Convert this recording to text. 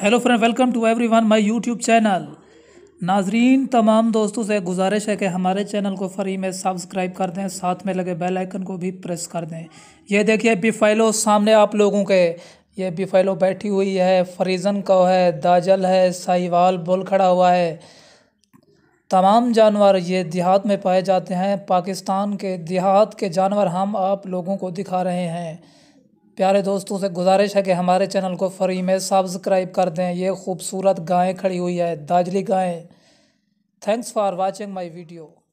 hello friend welcome to everyone my YouTube channel नाजरीन तमाम दोस्तों से गुजारिश है कि हमारे चैनल को फ्री में सब्सक्राइब कर दें साथ में लगे बेल आइकन को भी प्रेस कर दें यह देखिए बिफाइलो सामने आप लोगों के ये बिफाइलो बैठी हुई है फ्रीजन का है दाजल है साहिवाल बोल खड़ा हुआ है तमाम जानवर ये देहात में पाए जाते हैं पाकिस्तान के देहात के जानवर हम आप लोगों को दिखा रहे हैं प्यारे दोस्तों से गुजारिश है कि हमारे चैनल को फ्री में सब्सक्राइब कर दें ये खूबसूरत गायें खड़ी हुई है दाजली गायें thanks for watching my video